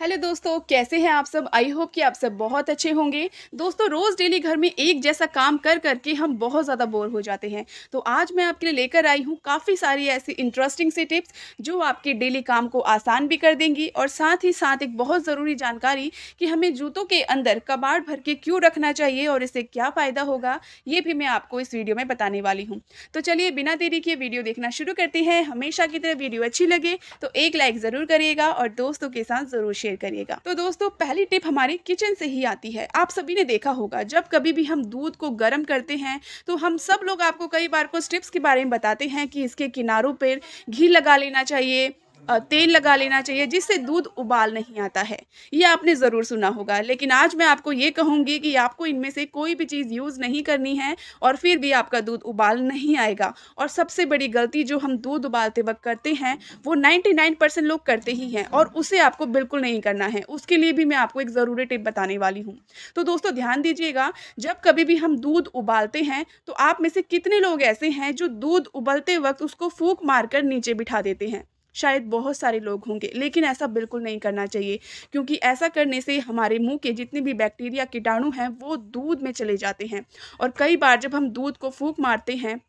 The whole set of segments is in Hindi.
हेलो दोस्तों कैसे हैं आप सब आई होप कि आप सब बहुत अच्छे होंगे दोस्तों रोज़ डेली घर में एक जैसा काम कर करके हम बहुत ज़्यादा बोर हो जाते हैं तो आज मैं आपके लिए लेकर आई हूँ काफ़ी सारी ऐसी इंटरेस्टिंग सी टिप्स जो आपके डेली काम को आसान भी कर देंगी और साथ ही साथ एक बहुत ज़रूरी जानकारी कि हमें जूतों के अंदर कबाड़ भर के क्यों रखना चाहिए और इससे क्या फ़ायदा होगा ये भी मैं आपको इस वीडियो में बताने वाली हूँ तो चलिए बिना देरी के वीडियो देखना शुरू करते हैं हमेशा की तरह वीडियो अच्छी लगे तो एक लाइक ज़रूर करिएगा और दोस्तों के साथ ज़रूर शेयर शेयर करिएगा तो दोस्तों पहली टिप हमारे किचन से ही आती है आप सभी ने देखा होगा जब कभी भी हम दूध को गर्म करते हैं तो हम सब लोग आपको कई बार कुछ टिप्स के बारे में बताते हैं कि इसके किनारों पर घी लगा लेना चाहिए तेल लगा लेना चाहिए जिससे दूध उबाल नहीं आता है ये आपने ज़रूर सुना होगा लेकिन आज मैं आपको ये कहूँगी कि आपको इनमें से कोई भी चीज़ यूज़ नहीं करनी है और फिर भी आपका दूध उबाल नहीं आएगा और सबसे बड़ी गलती जो हम दूध उबालते वक्त करते हैं वो 99% लोग करते ही हैं और उसे आपको बिल्कुल नहीं करना है उसके लिए भी मैं आपको एक ज़रूरी टिप बताने वाली हूँ तो दोस्तों ध्यान दीजिएगा जब कभी भी हम दूध उबालते हैं तो आप में से कितने लोग ऐसे हैं जो दूध उबलते वक्त उसको फूक मारकर नीचे बिठा देते हैं शायद बहुत सारे लोग होंगे लेकिन ऐसा बिल्कुल नहीं करना चाहिए क्योंकि ऐसा करने से हमारे मुंह के जितने भी बैक्टीरिया कीटाणु हैं वो दूध में चले जाते हैं और कई बार जब हम दूध को फूक मारते हैं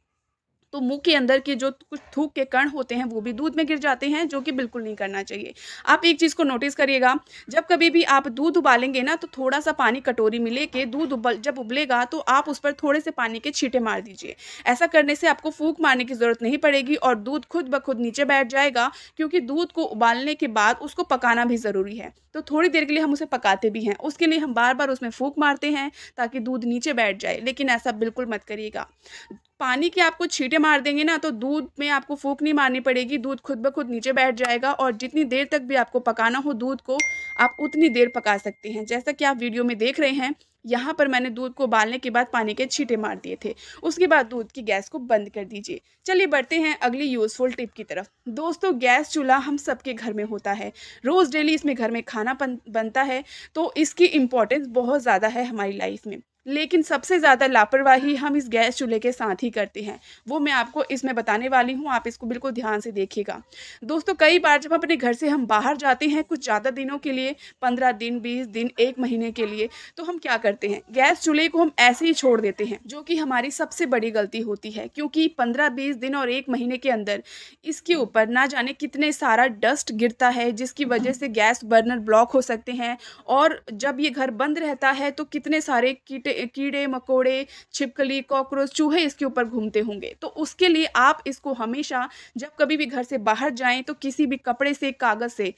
तो मुंह के अंदर के जो कुछ थूक के कण होते हैं वो भी दूध में गिर जाते हैं जो कि बिल्कुल नहीं करना चाहिए आप एक चीज़ को नोटिस करिएगा जब कभी भी आप दूध उबालेंगे ना तो थोड़ा सा पानी कटोरी में लेके दूध उबल जब उबलेगा तो आप उस पर थोड़े से पानी के छीटे मार दीजिए ऐसा करने से आपको फूक मारने की ज़रूरत नहीं पड़ेगी और दूध खुद ब खुद नीचे बैठ जाएगा क्योंकि दूध को उबालने के बाद उसको पकाना भी ज़रूरी है तो थोड़ी देर के लिए हम उसे पकाते भी हैं उसके लिए हम बार बार उसमें फूक मारते हैं ताकि दूध नीचे बैठ जाए लेकिन ऐसा बिल्कुल मत करिएगा पानी के आपको छींटे मार देंगे ना तो दूध में आपको फूक नहीं मारनी पड़ेगी दूध खुद ब खुद नीचे बैठ जाएगा और जितनी देर तक भी आपको पकाना हो दूध को आप उतनी देर पका सकते हैं जैसा कि आप वीडियो में देख रहे हैं यहाँ पर मैंने दूध को उबालने के बाद पानी के छींटे मार दिए थे उसके बाद दूध की गैस को बंद कर दीजिए चलिए बढ़ते हैं अगली यूज़फुल टिप की तरफ दोस्तों गैस चूल्हा हम सबके घर में होता है रोज़ डेली इसमें घर में खाना बनता है तो इसकी इम्पोर्टेंस बहुत ज़्यादा है हमारी लाइफ में लेकिन सबसे ज़्यादा लापरवाही हम इस गैस चूल्हे के साथ ही करते हैं वो मैं आपको इसमें बताने वाली हूँ आप इसको बिल्कुल ध्यान से देखिएगा दोस्तों कई बार जब अपने घर से हम बाहर जाते हैं कुछ ज़्यादा दिनों के लिए पंद्रह दिन बीस दिन एक महीने के लिए तो हम क्या करते हैं गैस चूल्हे को हम ऐसे ही छोड़ देते हैं जो कि हमारी सबसे बड़ी गलती होती है क्योंकि पंद्रह बीस दिन और एक महीने के अंदर इसके ऊपर ना जाने कितने सारा डस्ट गिरता है जिसकी वजह से गैस बर्नर ब्लॉक हो सकते हैं और जब ये घर बंद रहता है तो कितने सारे कीटे कीड़े मकोड़े छिपकली कॉकरोच चूहे इसके ऊपर घूमते होंगे तो उसके लिए आप इसको हमेशा जब कभी भी घर से बाहर जाएं तो किसी भी कपड़े से कागज़ से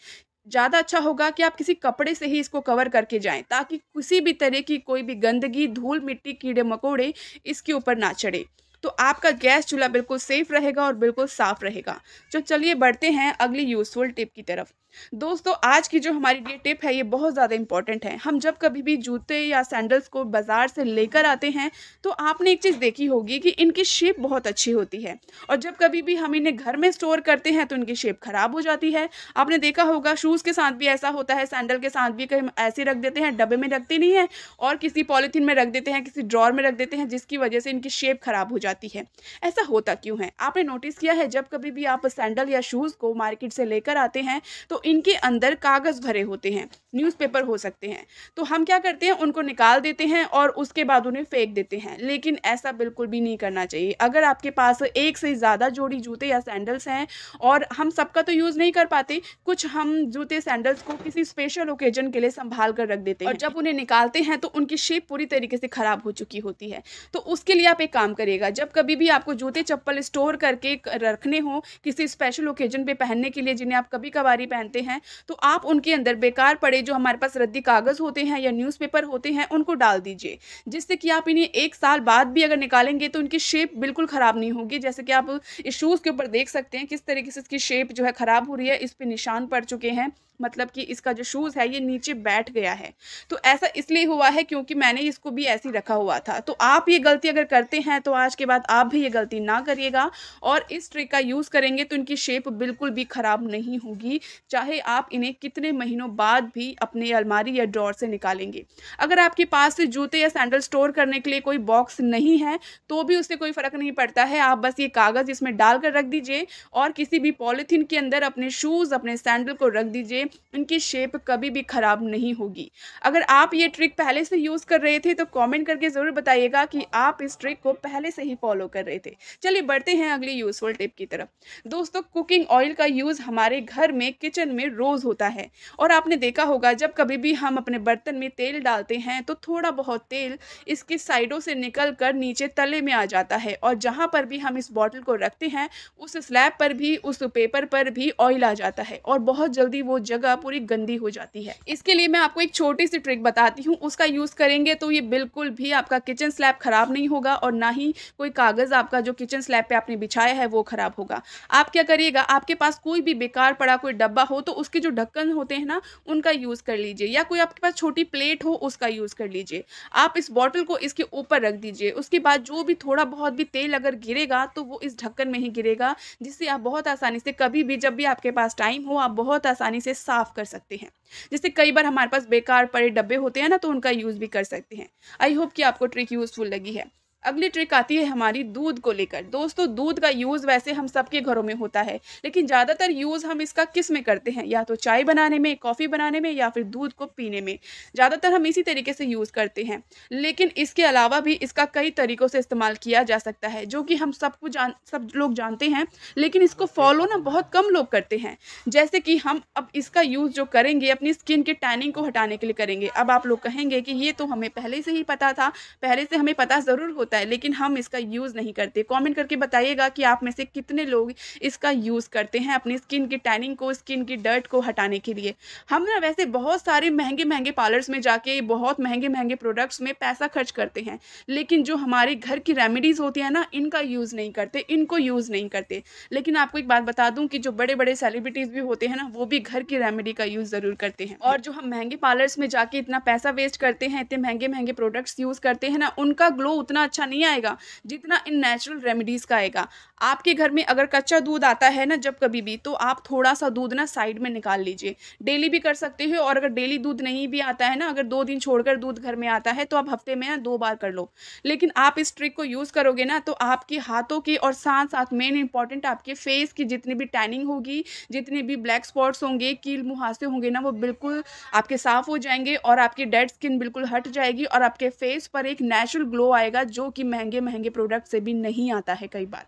ज़्यादा अच्छा होगा कि आप किसी कपड़े से ही इसको कवर करके जाएं ताकि किसी भी तरह की कोई भी गंदगी धूल मिट्टी कीड़े मकोड़े इसके ऊपर ना चढ़े तो आपका गैस चूल्हा बिल्कुल सेफ रहेगा और बिल्कुल साफ रहेगा तो चलिए बढ़ते हैं अगली यूज़फुल टिप की तरफ दोस्तों आज की जो हमारी लिए टिप है ये बहुत ज़्यादा इंपॉर्टेंट है हम जब कभी भी जूते या सैंडल्स को बाज़ार से लेकर आते हैं तो आपने एक चीज़ देखी होगी कि इनकी शेप बहुत अच्छी होती है और जब कभी भी हम इन्हें घर में स्टोर करते हैं तो इनकी शेप ख़राब हो जाती है आपने देखा होगा शूज़ के साथ भी ऐसा होता है सैंडल के साथ भी कहीं ऐसे रख देते हैं डब्बे में रखते नहीं है और किसी पॉलीथीन में रख देते हैं किसी ड्रॉर में रख देते हैं जिसकी वजह से इनकी शेप ख़राब हो जाती है ऐसा होता क्यों है आपने नोटिस किया है जब कभी भी आप सैंडल या शूज़ को मार्केट से लेकर आते हैं तो इनके अंदर कागज़ भरे होते हैं न्यूज़पेपर हो सकते हैं तो हम क्या करते हैं उनको निकाल देते हैं और उसके बाद उन्हें फेंक देते हैं लेकिन ऐसा बिल्कुल भी नहीं करना चाहिए अगर आपके पास एक से ज़्यादा जोड़ी जूते या सैंडल्स हैं और हम सबका तो यूज़ नहीं कर पाते कुछ हम जूते सैंडल्स को किसी स्पेशल ओकेजन के लिए संभाल कर रख देते हैं और जब उन्हें निकालते हैं तो उनकी शेप पूरी तरीके से ख़राब हो चुकी होती है तो उसके लिए आप एक काम करिएगा जब कभी भी आपको जूते चप्पल स्टोर करके रखने हो किसी स्पेशल ओकेजन पर पहनने के लिए जिन्हें आप कभी कभारी पहनते पहनते हैं तो आप उनके अंदर बेकार पड़े जो हमारे पास रद्दी कागज़ होते हैं या न्यूज़पेपर होते हैं उनको डाल दीजिए जिससे कि आप इन्हें एक साल बाद भी अगर निकालेंगे तो इनकी शेप बिल्कुल ख़राब नहीं होगी जैसे कि आप इस शूज़ के ऊपर देख सकते हैं किस तरीके से इसकी शेप जो है ख़राब हो रही है इस पर निशान पड़ चुके हैं मतलब कि इसका जो शूज़ है ये नीचे बैठ गया है तो ऐसा इसलिए हुआ है क्योंकि मैंने इसको भी ऐसे ही रखा हुआ था तो आप ये गलती अगर करते हैं तो आज के बाद आप भी ये गलती ना करिएगा और इस ट्रिक का यूज़ करेंगे तो इनकी शेप बिल्कुल भी ख़राब नहीं होगी चाहे चाहे आप इन्हें कितने महीनों बाद भी अपने अलमारी या ड्रॉर से निकालेंगे अगर आपके पास जूते या सैंडल स्टोर करने के लिए कोई बॉक्स नहीं है तो भी उससे कोई फ़र्क नहीं पड़ता है आप बस ये कागज़ इसमें डालकर रख दीजिए और किसी भी पॉलिथीन के अंदर अपने शूज़ अपने सैंडल को रख दीजिए इनकी शेप कभी भी ख़राब नहीं होगी अगर आप ये ट्रिक पहले से यूज़ कर रहे थे तो कॉमेंट करके ज़रूर बताइएगा कि आप इस ट्रिक को पहले से ही फॉलो कर रहे थे चलिए बढ़ते हैं अगली यूज़फुल टिप की तरफ दोस्तों कुकिंग ऑयल का यूज़ हमारे घर में किचन बर्तन में रोज़ होता है और आपने देखा होगा जब कभी भी हम अपने बर्तन में तेल डालते हैं तो थोड़ा बहुत तेल इसकी साइडों से निकल कर नीचे तले में आ जाता है और जहाँ पर भी हम इस बॉटल को रखते हैं उस स्लैब पर भी उस पेपर पर भी ऑयल आ जाता है और बहुत जल्दी वो जगह पूरी गंदी हो जाती है इसके लिए मैं आपको एक छोटी सी ट्रिक बताती हूँ उसका यूज़ करेंगे तो ये बिल्कुल भी आपका किचन स्लैब ख़राब नहीं होगा और ना ही कोई कागज़ आपका जो किचन स्लैब पर आपने बिछाया है वो ख़राब होगा आप क्या करिएगा आपके पास कोई भी बेकार पड़ा कोई डब्बा हो तो उसके जो ढक्कन होते हैं ना उनका यूज़ कर लीजिए या कोई आपके पास छोटी प्लेट हो उसका यूज़ कर लीजिए आप इस बॉटल को इसके ऊपर रख दीजिए उसके बाद जो भी थोड़ा बहुत भी तेल अगर गिरेगा तो वो इस ढक्कन में ही गिरेगा जिससे आप बहुत आसानी से कभी भी जब भी आपके पास टाइम हो आप बहुत आसानी से साफ़ कर सकते हैं जैसे कई बार हमारे पास बेकार पड़े डब्बे होते हैं ना तो उनका यूज़ भी कर सकते हैं आई होप कि आपको ट्रिक यूज़फुल लगी है अगली ट्रिक आती है हमारी दूध को लेकर दोस्तों दूध का यूज़ वैसे हम सबके घरों में होता है लेकिन ज़्यादातर यूज़ हम इसका किस में करते हैं या तो चाय बनाने में कॉफ़ी बनाने में या फिर दूध को पीने में ज़्यादातर हम इसी तरीके से यूज़ करते हैं लेकिन इसके अलावा भी इसका कई तरीक़ों से इस्तेमाल किया जा सकता है जो कि हम सबको जान सब लोग जानते हैं लेकिन इसको फॉलो ना बहुत कम लोग करते हैं जैसे कि हम अब इसका यूज़ जो करेंगे अपनी स्किन के टैनिंग को हटाने के लिए करेंगे अब आप लोग कहेंगे कि ये तो हमें पहले से ही पता था पहले से हमें पता ज़रूर होता होता है लेकिन हम इसका यूज़ नहीं करते कमेंट करके बताइएगा कि आप में से कितने लोग इसका यूज़ करते हैं अपनी स्किन की टैनिंग को स्किन की डर्ट को हटाने के लिए हम ना वैसे बहुत सारे महंगे महंगे पार्लर्स में जाके बहुत महंगे महंगे प्रोडक्ट्स में पैसा खर्च करते हैं लेकिन जो हमारे घर की रेमिडीज होती है ना इनका यूज़ नहीं करते इनको यूज़ नहीं करते लेकिन आपको एक बात बता दूँ कि जो बड़े बड़े सेलिब्रिटीज़ भी होते हैं ना वो भी घर की रेमेडी का यूज़ ज़रूर करते हैं और जो हम महंगे पार्लर्स में जाके इतना पैसा वेस्ट करते हैं इतने महंगे महंगे प्रोडक्ट्स यूज़ करते हैं ना उनका ग्लो उतना अच्छा अच्छा नहीं आएगा जितना इन नेचुरल रेमेडीज़ का आएगा आपके घर में अगर कच्चा दूध आता है ना जब कभी भी तो आप थोड़ा सा दूध ना साइड में निकाल लीजिए डेली भी कर सकते हो और अगर डेली दूध नहीं भी आता है ना अगर दो दिन छोड़कर दूध घर में आता है तो आप हफ्ते में ना दो बार कर लो लेकिन आप इस ट्रिक को यूज़ करोगे ना तो आपके हाथों की और साथ साथ मेन इंपॉर्टेंट आपके फेस की जितनी भी टैनिंग होगी जितने भी ब्लैक स्पॉट्स होंगे कील मुहासे होंगे ना वो बिल्कुल आपके साफ़ हो जाएंगे और आपकी डेड स्किन बिल्कुल हट जाएगी और आपके फेस पर एक नेचुरल ग्लो आएगा जो कि महंगे महंगे प्रोडक्ट से भी नहीं आता है कई बार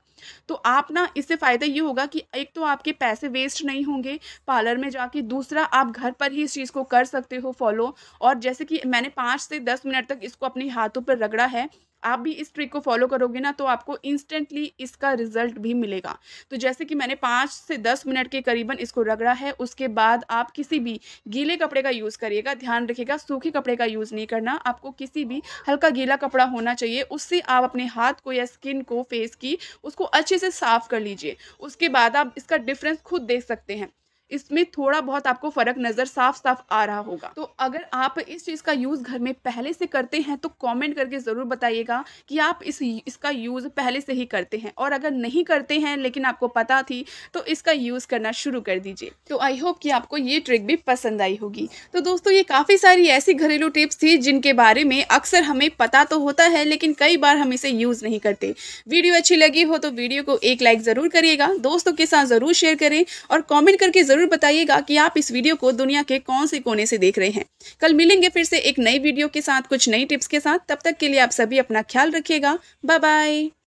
तो आप ना इससे फ़ायदा ये होगा कि एक तो आपके पैसे वेस्ट नहीं होंगे पार्लर में जाके दूसरा आप घर पर ही इस चीज़ को कर सकते हो फॉलो और जैसे कि मैंने पाँच से दस मिनट तक इसको अपने हाथों पर रगड़ा है आप भी इस ट्रिक को फॉलो करोगे ना तो आपको इंस्टेंटली इसका रिजल्ट भी मिलेगा तो जैसे कि मैंने पाँच से दस मिनट के करीबन इसको रगड़ा है उसके बाद आप किसी भी गीले कपड़े का यूज़ करिएगा ध्यान रखिएगा सूखे कपड़े का यूज़ नहीं करना आपको किसी भी हल्का गीला कपड़ा होना चाहिए उससे आप अपने हाथ को या स्किन को फेस की उसको अच्छे से साफ़ कर लीजिए उसके बाद आप इसका डिफरेंस खुद देख सकते हैं इसमें थोड़ा बहुत आपको फ़र्क नज़र साफ साफ आ रहा होगा तो अगर आप इस चीज़ का यूज़ घर में पहले से करते हैं तो कॉमेंट करके ज़रूर बताइएगा कि आप इस इसका यूज़ पहले से ही करते हैं और अगर नहीं करते हैं लेकिन आपको पता थी तो इसका यूज़ करना शुरू कर दीजिए तो आई होप कि आपको ये ट्रिक भी पसंद आई होगी तो दोस्तों ये काफ़ी सारी ऐसी घरेलू टिप्स थी जिनके बारे में अक्सर हमें पता तो होता है लेकिन कई बार हम इसे यूज़ नहीं करते वीडियो अच्छी लगी हो तो वीडियो को एक लाइक ज़रूर करिएगा दोस्तों के साथ ज़रूर शेयर करें और कॉमेंट करके ज़रूर ज़रूर बताइएगा कि आप इस वीडियो को दुनिया के कौन से कोने से देख रहे हैं कल मिलेंगे फिर से एक नई वीडियो के साथ कुछ नई टिप्स के साथ तब तक के लिए आप सभी अपना ख्याल रखिएगा बाय बाय